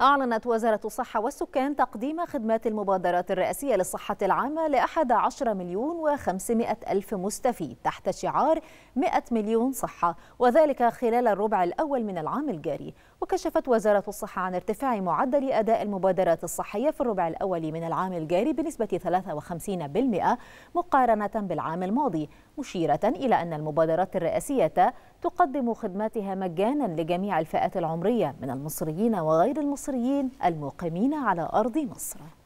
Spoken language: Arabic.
أعلنت وزارة الصحة والسكان تقديم خدمات المبادرات الرئاسية للصحة العامة لأحد عشر مليون وخمسمائة ألف مستفيد تحت شعار 100 مليون صحة وذلك خلال الربع الأول من العام الجاري وكشفت وزارة الصحة عن ارتفاع معدل أداء المبادرات الصحية في الربع الأول من العام الجاري بنسبة 53% مقارنة بالعام الماضي مشيرة إلى أن المبادرات الرئاسية تقدم خدماتها مجانا لجميع الفئات العمرية من المصريين وغير المصريين المصريين المقيمين على أرض مصر